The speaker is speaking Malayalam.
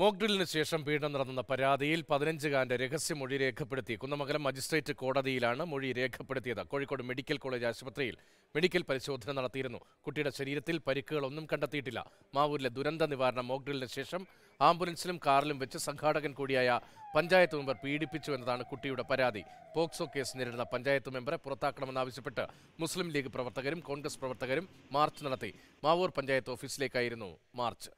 മോക്ഡ്രിലിന് ശേഷം പീഡനം നടന്ന പരാതിയിൽ പതിനഞ്ചുകാരന്റെ രഹസ്യമൊഴി രേഖപ്പെടുത്തി കുന്നമംഗലം മജിസ്ട്രേറ്റ് കോടതിയിലാണ് മൊഴി രേഖപ്പെടുത്തിയത് കോഴിക്കോട് മെഡിക്കൽ കോളേജ് ആശുപത്രിയിൽ മെഡിക്കൽ പരിശോധന നടത്തിയിരുന്നു കുട്ടിയുടെ ശരീരത്തിൽ പരിക്കുകളൊന്നും കണ്ടെത്തിയിട്ടില്ല മാവൂരിലെ ദുരന്ത നിവാരണ മോക്ഡ്രിലിന് ശേഷം ആംബുലൻസിലും കാറിലും വെച്ച് സംഘാടകൻ കൂടിയായ പഞ്ചായത്ത് മെമ്പർ പീഡിപ്പിച്ചു എന്നതാണ് കുട്ടിയുടെ പരാതി പോക്സോ കേസ് നേരിടുന്ന പഞ്ചായത്ത് മെമ്പറെ പുറത്താക്കണമെന്നാവശ്യപ്പെട്ട് മുസ്ലിം ലീഗ് പ്രവർത്തകരും കോൺഗ്രസ് പ്രവർത്തകരും മാർച്ച് നടത്തി മാവൂർ പഞ്ചായത്ത് ഓഫീസിലേക്കായിരുന്നു മാർച്ച്